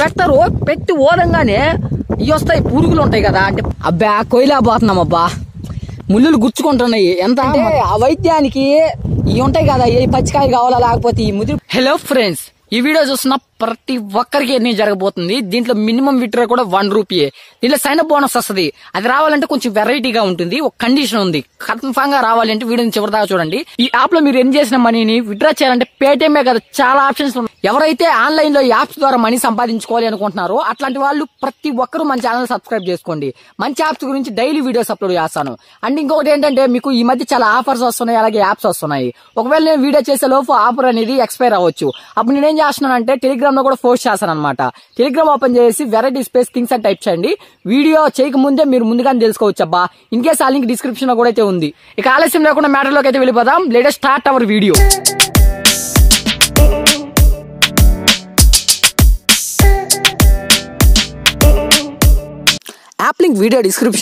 పెడతారు పెట్టి ఓదంగానే ఇవి వస్తాయి పురుగులు ఉంటాయి కదా అంటే అబ్బా కొయిలా పోతున్నాం అబ్బా ముళ్ళులు గుచ్చుకుంటున్నాయి ఎంత ఆ వైద్యానికి ఇవి ఉంటాయి కదా ఏ పచ్చికాయ కావాలా లేకపోతే ఈ ముదిరి హలో ఫ్రెండ్స్ ఈ వీడియో చూస్తున్న ప్రతి ఒక్కరికి ఎర్నింగ్ జరగబోతుంది దీంట్లో మినిమం విత్డ్రా కూడా వన్ రూపీయే దీంట్లో సైన్ బోనస్ వస్తుంది అది రావాలంటే కొంచెం వెరైటీగా ఉంటుంది ఒక కండిషన్ ఉంది కన్ఫామ్ గా రావాలంటే వీడియోని చివరిదాగా చూడండి ఈ యాప్ లో మీరు ఏం చేసిన మనీని విత్డ్రా చేయాలంటే పేటిఎంఏ కదా చాలా ఆప్షన్స్ ఉన్నాయి ఎవరైతే ఆన్లైన్ లో యాప్స్ ద్వారా మనీ సంపాదించుకోవాలి అనుకుంటున్నారో అట్లాంటి వాళ్ళు ప్రతి ఒక్కరూ మన ఛానల్ సబ్స్క్రైబ్ చేసుకోండి మంచి యాప్స్ గురించి డైలీ వీడియోస్ అప్లోడ్ చేస్తాను అండ్ ఇంకొకటి ఏంటంటే మీకు ఈ మధ్య చాలా ఆఫర్స్ వస్తున్నాయి అలాగే యాప్స్ వస్తున్నాయి ఒకవేళ నేను వీడియో చేసే లోపు ఆఫర్ అనేది ఎక్స్పైర్ అవ్వచ్చు అప్పుడు నేనేం చేస్తున్నాను అంటే టెలిగ్రామ్ టెలిగ్రామ్ లో కూడా పోస్ట్ చేస్తాను అనమాట టెలిగ్రామ్ ఓపెన్ చేసి వెరైటీ స్పేస్ కింగ్స్ అని టైప్ చేయండి వీడియో చేయకముందే మీరు ముందుగానే తెలుసుకోవచ్చు అబ్బా ఇన్ కేస్ ఆ లింక్ డిస్క్రిప్షన్ లో కూడా అయితే ఉంది ఇక ఆలస్యం లేకుండా మ్యాటర్ లోకి అయితే వెళ్ళిపోదాం latest start our video app link video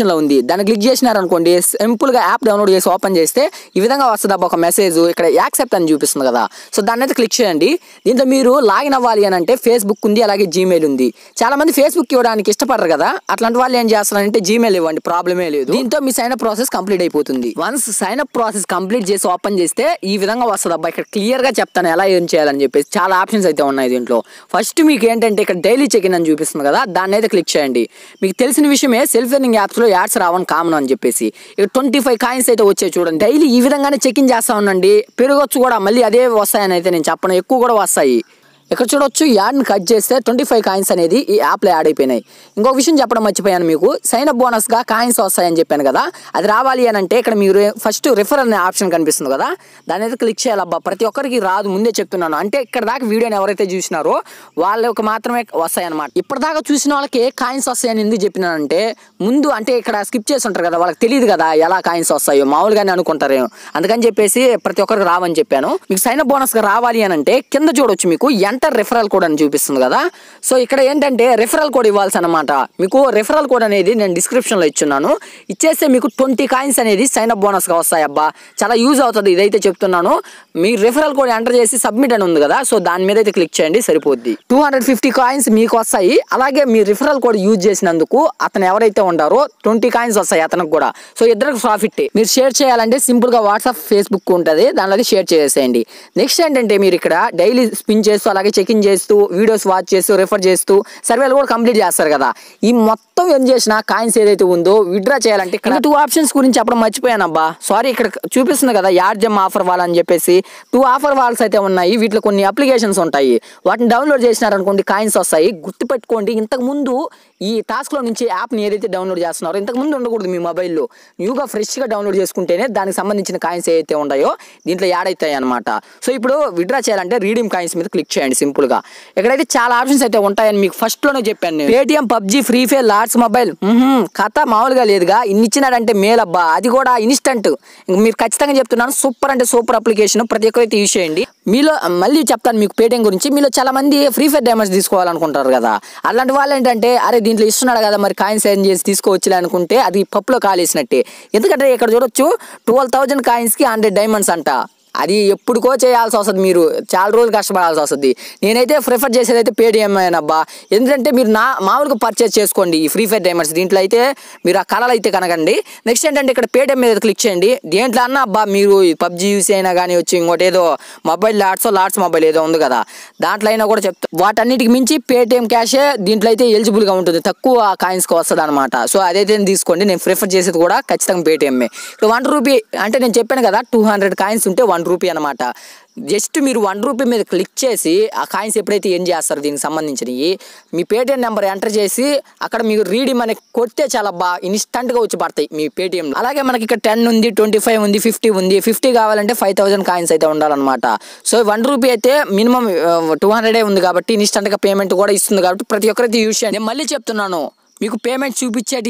లో ఉంది దాన్ని క్లిక్ చేసినారనుకోండి సింపుల్గా యాప్ డౌన్లోడ్ చేసి ఓపెన్ చేస్తే ఈ విధంగా వస్తుంది ఒక మెసేజ్ ఇక్కడ యాక్సెప్ట్ అని చూపిస్తుంది కదా సో దాన్ని అయితే క్లిక్ చేయండి దీంతో మీరు లాగిన్ అవ్వాలి అని అంటే ఫేస్బుక్ ఉంది అలాగే జీమెయిల్ ఉంది చాలా మంది ఫేస్బుక్ ఇవ్వడానికి ఇష్టపడరు కదా అట్లాంటి వాళ్ళు ఏం చేస్తారంటే జీమెయిల్ ఇవ్వండి ప్రాబ్లమే లేదు దీంతో మీ సైన్ అప్ ప్రాసెస్ కంప్లీట్ అయిపోతుంది once sign up process complete చేసి ఓపెన్ చేస్తే ఈ విధంగా వస్తుంది అబ్బా ఇక్కడ క్లియర్గా చెప్తాను ఎలా ఏం చేయాలని చెప్పేసి చాలా ఆప్షన్స్ అయితే ఉన్నాయి దీంట్లో ఫస్ట్ మీకు ఏంటంటే ఇక్కడ డైలీ చెక్ ఇన్ అని చూపిస్తుంది కదా దాన్ని అయితే క్లిక్ చేయండి మీకు తెలిసిన విషయం సెల్ఫ్ ఎర్నింగ్ యాప్స్లో యాడ్స్ రావడం కామన్ అని చెప్పేసి ఇక ట్వంటీ ఫైవ్ కాయిన్స్ అయితే వచ్చాయి చూడండి డైలీ ఈ విధంగానే చెక్ ఇన్ చేస్తా ఉండండి పెరగొచ్చు కూడా మళ్ళీ అదే వస్తాయని అయితే నేను చెప్పను ఎక్కువ కూడా వస్తాయి ఇక్కడ చూడొచ్చు యాడ్ని కట్ చేస్తే ట్వంటీ ఫైవ్ కాయిన్స్ అనేది ఈ యాప్లో యాడ్ అయిపోయినాయి ఇంకొక విషయం చెప్పడం మర్చిపోయాను మీకు సైన్ అప్ బోనస్గా కాయిన్స్ వస్తాయని చెప్పాను కదా అది రావాలి అని అంటే ఇక్కడ మీరు ఫస్ట్ రిఫర్ అనే ఆప్షన్ కనిపిస్తుంది కదా దాని అయితే క్లిక్ చేయాలబ్బా ప్రతి ఒక్కరికి రాదు ముందే చెప్తున్నాను అంటే ఇక్కడ దాకా వీడియోని ఎవరైతే చూసినారో వాళ్ళకి మాత్రమే వస్తాయన్నమాట ఇప్పటిదాకా చూసిన వాళ్ళకి కాయిన్స్ వస్తాయని ఎందుకు చెప్పినానంటే ముందు అంటే ఇక్కడ స్కిప్ చేసి ఉంటారు కదా వాళ్ళకి తెలియదు కదా ఎలా కాయిన్స్ వస్తాయో మామూలుగానే అనుకుంటారేమో అందుకని చెప్పేసి ప్రతి ఒక్కరికి రావని చెప్పాను మీకు సైన్ అప్ బోనస్గా రావాలి అని అంటే కింద చూడొచ్చు మీకు ఎంత ఎంటర్ రెఫరల్ కోడ్ అని చూపిస్తుంది కదా సో ఇక్కడ ఏంటంటే రెఫరల్ కోడ్ ఇవ్వాల్సి అనమాట మీకు రెఫరల్ కోడ్ అనేది నేను డిస్క్రిప్షన్లో ఇచ్చున్నాను ఇచ్చేస్తే మీకు ట్వంటీ కాయిన్స్ అనేది సైన్ అప్ బోనస్గా వస్తాయి అబ్బా చాలా యూజ్ అవుతుంది ఇదైతే చెప్తున్నాను మీ రెఫరల్ కోడ్ ఎంటర్ చేసి సబ్మిట్ అని ఉంది కదా సో దాని మీద అయితే క్లిక్ చేయండి సరిపోద్ది టూ హండ్రెడ్ ఫిఫ్టీ కాయిన్స్ మీకు వస్తాయి అలాగే మీ రిఫరల్ కోడ్ యూజ్ చేసినందుకు అతను ఎవరైతే ఉంటారో ట్వంటీ కాయిన్స్ వస్తాయి అతనికి కూడా సో ఇద్దరికి ప్రాఫిట్ మీరు షేర్ చేయాలంటే సింపుల్గా వాట్సాప్ ఫేస్బుక్ ఉంటుంది దానిలో షేర్ చేసేయండి నెక్స్ట్ ఏంటంటే మీరు ఇక్కడ డైలీ స్పిన్ చేస్తూ అలాగే అవి ఇన్ చేస్తూ వీడియోస్ వాచ్ చేస్తూ రిఫర్ చేస్తూ సర్వేలు కూడా కంప్లీట్ చేస్తారు కదా ఈ మొత్తం ఏం చేసినా కాయిన్స్ ఏదైతే ఉందో విత్డ్రా చేయాలంటే ఇక్కడ టూ ఆప్షన్స్ గురించి అప్పుడు మర్చిపోయానబ్బా సారీ ఇక్కడ చూపిస్తుంది కదా యాడ్ జమ్ ఆఫర్ వాల్ అని చెప్పేసి టూ ఆఫర్ వాల్స్ అయితే ఉన్నాయి వీటిలో కొన్ని అప్లికేషన్స్ ఉంటాయి వాటిని డౌన్లోడ్ చేసినారనుకోండి కాయిన్స్ వస్తాయి గుర్తుపెట్టుకోండి ముందు ఈ టాస్క్లో నుంచి యాప్ని ఏదైతే డౌన్లోడ్ చేస్తున్నారో ఇంతకు ముందు ఉండకూడదు మీ మొబైల్లో న్యూగా ఫ్రెష్గా డౌన్లోడ్ చేసుకుంటేనే దానికి సంబంధించిన కాయిన్స్ ఏదైతే ఉన్నాయో దీంట్లో యాడ్ అవుతాయి అనమాట సో ఇప్పుడు విత్డ్రా చేయాలంటే రీడీమ్ కాయిన్స్ మీద క్లిక్ చేయండి సింపుల్ గా ఇక్కడైతే చాలా ఆప్షన్స్ అయితే ఉంటాయని మీకు ఫస్ట్ లోనే చెప్పాను Paytm PUBG Free Fire Lords Mobile కథ మామూలుగా లేదుగా ఇన్ని ఇచ్చినాడంటే మేలబ్బా అది కూడా ఇన్స్టంట్ మీరు ఖచ్చితంగా చెప్తున్నాను సూపర్ అంటే సూపర్ అప్లికేషన్ ప్రతి ఒక్కరైతే యూజ్ చేయండి మీలో మళ్ళీ చెప్తాను మీకు పేటిఎం గురించి మీలో చాలా మంది ఫ్రీ ఫైర్ డైమండ్స్ తీసుకోవాలనుకుంటారు కదా అలాంటి వాళ్ళు ఏంటంటే అరే దీంట్లో ఇస్తున్నాడు కదా మరి కాయిన్స్ ఏం చేసి తీసుకోవచ్చు అనుకుంటే అది పప్పులో కాలేసినట్టే ఎందుకంటే ఇక్కడ చూడొచ్చు ట్వెల్వ్ థౌజండ్ కాయిన్స్కి హండ్రెడ్ డైమండ్స్ అంట అది ఎప్పుడుకో చేయాల్సి వస్తుంది మీరు చాలా రోజులు కష్టపడాల్సి వస్తుంది నేనైతే ప్రిఫర్ చేసేది అయితే పేటిఎం అయినబ్బా ఎందుకంటే మీరు నా మామూలుగా పర్చేజ్ చేసుకోండి ఈ ఫ్రీ ఫైర్ డైమండ్స్ దీంట్లో అయితే మీరు ఆ కళలు అయితే కనకండి నెక్స్ట్ ఏంటంటే ఇక్కడ పేటిఎం మీద క్లిక్ చేయండి దేంట్లో అన్నా అబ్బా మీరు పబ్జి యూస్ అయినా కానీ వచ్చి ఇంకోటి ఏదో మొబైల్ లాట్స్ లాట్స్ మొబైల్ ఏదో ఉంది కదా దాంట్లో అయినా కూడా చెప్తా వాటన్నిటికి మించి పేటిఎం క్యాషే దీంట్లో అయితే ఎలిజిబుల్గా ఉంటుంది తక్కువ కాయిన్స్కి వస్తుంది అనమాట సో అదైతే తీసుకోండి నేను ప్రిఫర్ చేసేది కూడా ఖచ్చితంగా పేటిఎమ్మే ఇక్కడ వన్ రూపీ అంటే నేను చెప్పాను కదా టూ హండ్రెడ్ కాయిన్స్ ఉంటే వన్ వన్ రూపీ అనమాట జస్ట్ మీరు వన్ రూపీ మీద క్లిక్ చేసి ఆ కాయిన్స్ ఎప్పుడైతే ఏం చేస్తారు దీనికి సంబంధించినవి మీ పేటిఎం నెంబర్ ఎంటర్ చేసి అక్కడ మీరు రీడీమ్ మనకి కొడితే చాలా బాగా ఇన్స్టంట్గా వచ్చి పడతాయి మీ పేటిఎం అలాగే మనకి ఇక్కడ టెన్ ఉంది ట్వంటీ ఫైవ్ ఉంది ఫిఫ్టీ ఉంది ఫిఫ్టీ కావాలంటే ఫైవ్ థౌసండ్ కాయిన్స్ అయితే ఉండాలన్నమాట సో వన్ రూపీ అయితే మినిమం టూ ఉంది కాబట్టి ఇన్స్టంట్గా పేమెంట్ కూడా ఇస్తుంది కాబట్టి ప్రతి ఒక్కరైతే యూజ్ చేయండి మళ్ళీ చెప్తున్నాను మీకు పేమెంట్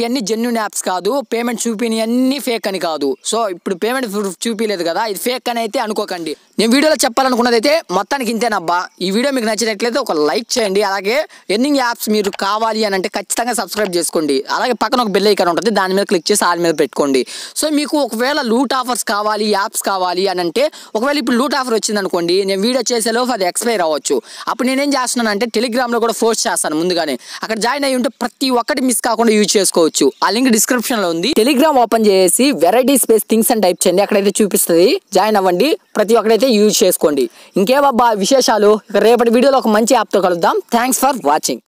అన్ని జెన్యున్ యాప్స్ కాదు పేమెంట్ అన్ని ఫేక్ అని కాదు సో ఇప్పుడు పేమెంట్ చూపించలేదు కదా ఇది ఫేక్ అని అయితే అనుకోకండి నేను వీడియోలో చెప్పాలనుకున్నది అయితే మొత్తానికి ఇంతేనబ్బా ఈ వీడియో మీకు నచ్చినట్లయితే ఒక లైక్ చేయండి అలాగే ఎన్నింగ్ యాప్స్ మీరు కావాలి అని అంటే ఖచ్చితంగా సబ్స్క్రైబ్ చేసుకోండి అలాగే పక్కన ఒక బిల్ ఐకాన్ ఉంటుంది దాని మీద క్లిక్ చేసి ఆల్ మీద పెట్టుకోండి సో మీకు ఒకవేళ లూట్ ఆఫర్స్ కావాలి యాప్స్ కావాలి అని అంటే ఒకవేళ ఇప్పుడు లూట్ ఆఫర్ వచ్చింది అనుకోండి నేను వీడియో చేసేలో అది ఎక్స్పైర్ అవ్వచ్చు అప్పుడు నేనేం చేస్తున్నాను అంటే టెలిగ్రామ్లో కూడా ఫోర్స్ చేస్తాను ముందుగానే అక్కడ జాయిన్ అయ్యి ఉంటే ప్రతి ఒక్కటి ఒక్కటి మిస్ కాకుండా యూజ్ చేసుకోవచ్చు ఆ లింక్ డిస్క్రిప్షన్ లో ఉంది టెలిగ్రామ్ ఓపెన్ చేసి వెరైటీ స్పేస్ థింగ్స్ అని టైప్ చేయండి అక్కడైతే చూపిస్తుంది జాయిన్ అవ్వండి ప్రతి ఒక్కరైతే యూజ్ చేసుకోండి ఇంకేవబ్బా విశేషాలు రేపటి వీడియోలో ఒక మంచి యాప్తో కలుద్దాం థ్యాంక్స్ ఫర్ వాచింగ్